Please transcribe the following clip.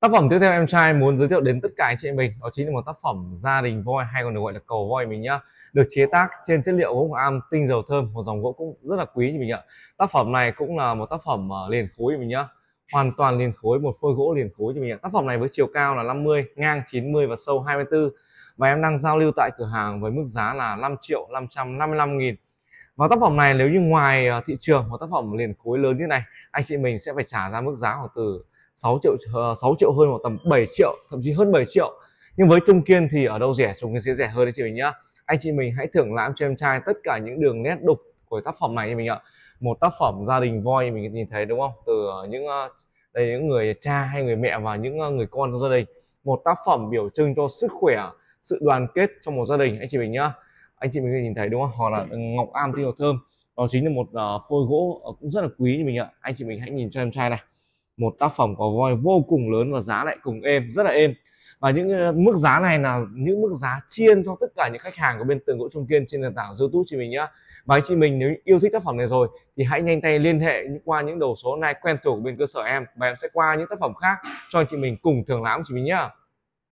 Tác phẩm tiếp theo em trai muốn giới thiệu đến tất cả anh chị em mình đó chính là một tác phẩm gia đình voi hay còn được gọi là cầu voi mình nhá. Được chế tác trên chất liệu gỗ am tinh dầu thơm, một dòng gỗ cũng rất là quý mình ạ. Tác phẩm này cũng là một tác phẩm ờ, liền khối mình nhá. Hoàn toàn liền khối, một phôi gỗ liền khối cho mình ạ. Tác phẩm này với chiều cao là 50, ngang 90 và sâu 24. Và em đang giao lưu tại cửa hàng với mức giá là 5 triệu 555 nghìn và tác phẩm này nếu như ngoài ờ, thị trường một tác phẩm liền khối lớn như này anh chị mình sẽ phải trả ra mức giá khoảng từ 6 triệu 6 ờ, triệu hơn hoặc tầm 7 triệu thậm chí hơn 7 triệu nhưng với trung kiên thì ở đâu rẻ trung kiên sẽ rẻ hơn đấy chị mình nhá anh chị mình hãy thưởng lãm cho em trai tất cả những đường nét đục của tác phẩm này như mình ạ một tác phẩm gia đình voi mình nhìn thấy đúng không từ ờ, những đây những người cha hay người mẹ và những người con trong gia đình một tác phẩm biểu trưng cho sức khỏe sự đoàn kết trong một gia đình anh chị mình nhá anh chị mình có thể nhìn thấy đúng không hoặc là ừ, ngọc am tinh dầu thơm đó chính là một uh, phôi gỗ ờ, cũng rất là quý như mình ạ anh chị mình hãy nhìn cho em trai này một tác phẩm có voi vô cùng lớn và giá lại cùng êm rất là êm và những ờ, mức giá này là những mức giá chiên cho tất cả những khách hàng của bên tường gỗ trung kiên trên nền tảng youtube chị mình nhá và anh chị mình nếu yêu thích tác phẩm này rồi thì hãy nhanh tay liên hệ qua những đầu số này quen thuộc của bên cơ sở em và em sẽ qua những tác phẩm khác cho anh chị mình cùng thưởng lãm chị mình nhá